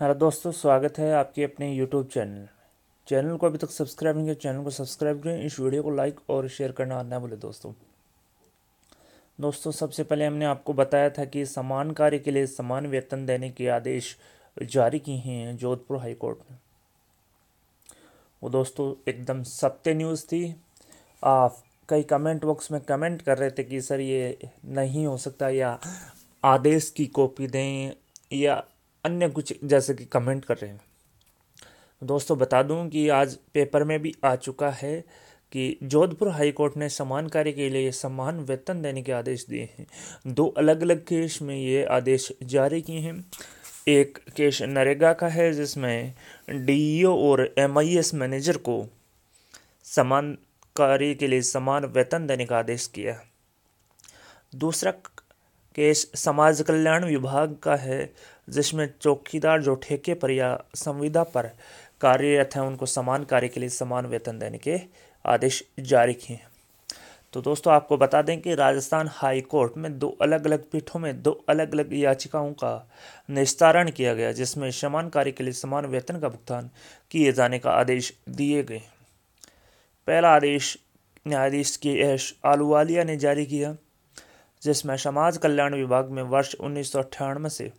hello दोस्तों स्वागत है आपके अपने यूट्यूब चैनल चैनल को अभी तक सब्सक्राइब नहीं किया चैनल को सब्सक्राइब करें इस वीडियो को लाइक और शेयर करना ना बोले दोस्तों दोस्तों सबसे पहले हमने आपको बताया था कि समान कार्य के लिए समान वेतन देने के आदेश जारी किए हैं जोधपुर हाईकोर्ट ने वो दोस्तों एकदम सत्य न्यूज़ थी आप कई कमेंट बॉक्स में कमेंट कर रहे थे कि सर ये नहीं हो सकता या आदेश की कॉपी दें या अन्य कुछ जैसे कि कमेंट कर रहे हैं दोस्तों बता दूं कि आज पेपर में भी आ चुका है कि जोधपुर हाईकोर्ट ने समान कार्य के लिए समान वेतन देने के आदेश दिए हैं दो अलग अलग केस में ये आदेश जारी किए हैं एक केस नरेगा का है जिसमें डीईओ और एमआईएस मैनेजर को समान कार्य के लिए समान वेतन देने का आदेश किया दूसरा केस समाज कल्याण विभाग का है जिसमें चौकीदार जो ठेके पर या संविदा पर कार्यरत हैं उनको समान कार्य के लिए समान वेतन देने के आदेश जारी किए हैं तो दोस्तों आपको बता दें कि राजस्थान हाई कोर्ट में दो अलग अलग पीठों में दो अलग अलग याचिकाओं का निस्तारण किया गया जिसमें समान कार्य के लिए समान वेतन का भुगतान किए जाने का आदेश दिए गए पहला आदेश न्यायाधीश के एस आलूवालिया ने जारी किया जिसमें समाज कल्याण विभाग में वर्ष उन्नीस से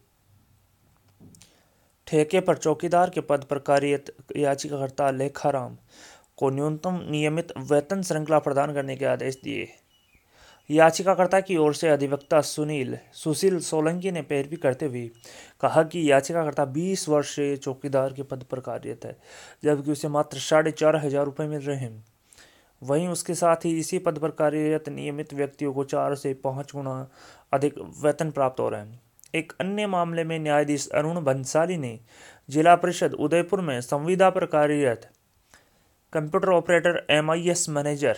ठेके पर चौकीदार के पद पर कार्य याचिकाकर्ता लेखाराम को न्यूनतम नियमित वेतन श्रृंखला प्रदान करने के आदेश दिए याचिकाकर्ता की ओर से अधिवक्ता सुनील सुशील सोलंकी ने पैरवी करते हुए कहा कि याचिकाकर्ता 20 वर्ष से चौकीदार के पद पर कार्यरत है जबकि उसे मात्र साढ़े चार हजार रुपये मिल रहे हैं वहीं उसके साथ ही इसी पद पर कार्यरत नियमित व्यक्तियों को चार से पाँच गुना अधिक वेतन प्राप्त हो रहे हैं एक अन्य मामले में न्यायाधीश अरुण भंसाली ने जिला परिषद उदयपुर में संविदा पर कार्यरत computer operator M manager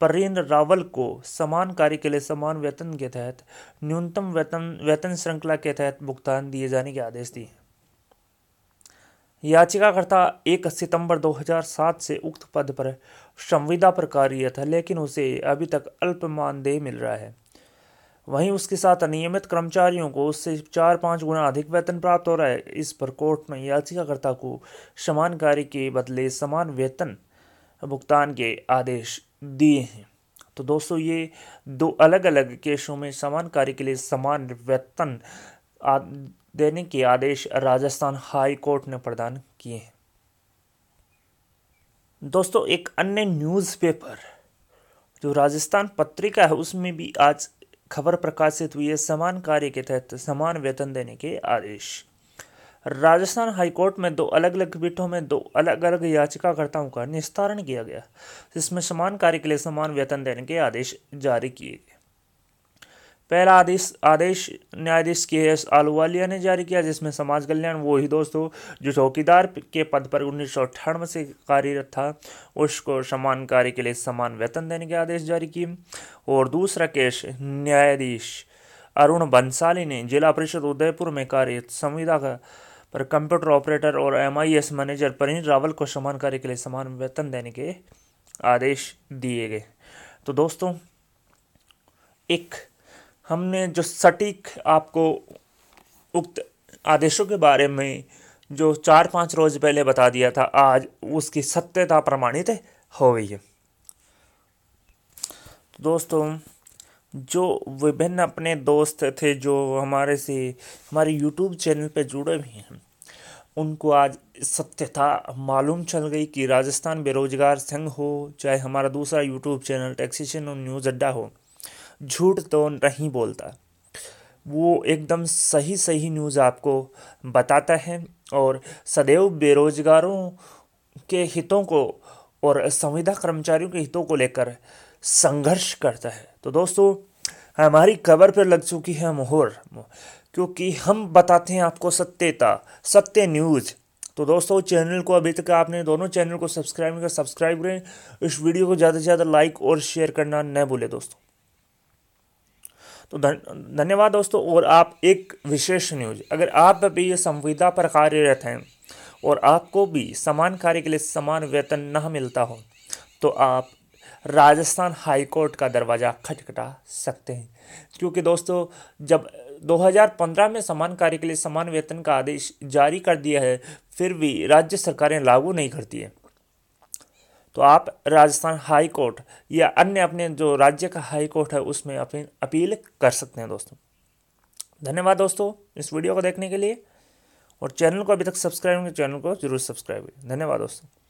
Parendra Rawal को समान कार्य के लिए समान वेतन के तहत न्यूनतम वेतन वेतन श्रृंखला के तहत भुगतान दिए जाने के आदेश दिए याचिकाकर्ता 1 सितंबर 2007 से उक्त पद पर संविदा पर कार्यरत है लेकिन उसे अभी तक अल्प मानदेय मिल रहा है वहीं उसके साथ अनियमित कर्मचारियों को उससे चार पाँच गुना अधिक वेतन प्राप्त हो रहा है इस पर कोर्ट में याचिकाकर्ता को समान कार्य के बदले समान वेतन भुगतान के आदेश दिए हैं तो दोस्तों ये दो अलग अलग केसों में समान कार्य के लिए समान वेतन देने के आदेश राजस्थान हाई कोर्ट ने प्रदान किए हैं दोस्तों एक अन्य न्यूज़पेपर जो राजस्थान पत्रिका है उसमें भी आज खबर प्रकाशित हुई है समान कार्य के तहत समान वेतन देने के आदेश राजस्थान हाईकोर्ट में दो अलग अलग पीठों में दो अलग अलग याचिकाकर्ताओं का निस्तारण किया गया जिसमें समान कार्य के लिए समान वेतन देने के आदेश जारी किए गए पहला आदेश आदेश न्यायाधीश के एस आलूवालिया ने जारी किया जिसमें समाज कल्याण वो ही दोस्त हो जो चौकीदार के पद पर उन्नीस सौ अट्ठानवे से कार्यरत था उसको समान कार्य के लिए समान वेतन देने के आदेश जारी किए और दूसरा केस न्यायाधीश अरुण बंसाली ने जिला परिषद उदयपुर में कार्यरत संविदा का पर कंप्यूटर ऑपरेटर और एम मैनेजर परिण रावल को समान कार्य के लिए समान वेतन देने के आदेश दिए गए तो दोस्तों एक हमने जो सटीक आपको उक्त आदेशों के बारे में जो चार पाँच रोज़ पहले बता दिया था आज उसकी सत्यता प्रमाणित हो गई है तो दोस्तों जो विभिन्न अपने दोस्त थे जो हमारे से हमारे यूट्यूब चैनल पे जुड़े हुए हैं उनको आज सत्यता मालूम चल गई कि राजस्थान बेरोजगार संघ हो चाहे हमारा दूसरा यूट्यूब चैनल टैक्सीशन और न्यूज़ अड्डा हो झूठ तो नहीं बोलता वो एकदम सही सही न्यूज़ आपको बताता है और सदैव बेरोजगारों के हितों को और संविदा कर्मचारियों के हितों को लेकर संघर्ष करता है तो दोस्तों हमारी कबर पर लग चुकी है मोहर क्योंकि हम बताते हैं आपको सत्यता सत्य न्यूज़ तो दोस्तों चैनल को अभी तक आपने दोनों चैनल को सब्सक्राइब कर सब्सक्राइब करें इस वीडियो को ज़्यादा से ज़्यादा लाइक और शेयर करना न भूलें दोस्तों तो धन्यवाद दोस्तों और आप एक विशेष न्यूज अगर आप भी ये संविदा पर कार्यरत हैं और आपको भी समान कार्य के लिए समान वेतन न मिलता हो तो आप राजस्थान हाईकोर्ट का दरवाज़ा खटखटा सकते हैं क्योंकि दोस्तों जब 2015 में समान कार्य के लिए समान वेतन का आदेश जारी कर दिया है फिर भी राज्य सरकारें लागू नहीं करती है तो आप राजस्थान हाई कोर्ट या अन्य अपने जो राज्य का हाई कोर्ट है उसमें अपनी अपील कर सकते हैं दोस्तों धन्यवाद दोस्तों इस वीडियो को देखने के लिए और चैनल को अभी तक सब्सक्राइब नहीं तो चैनल को जरूर सब्सक्राइब करें धन्यवाद दोस्तों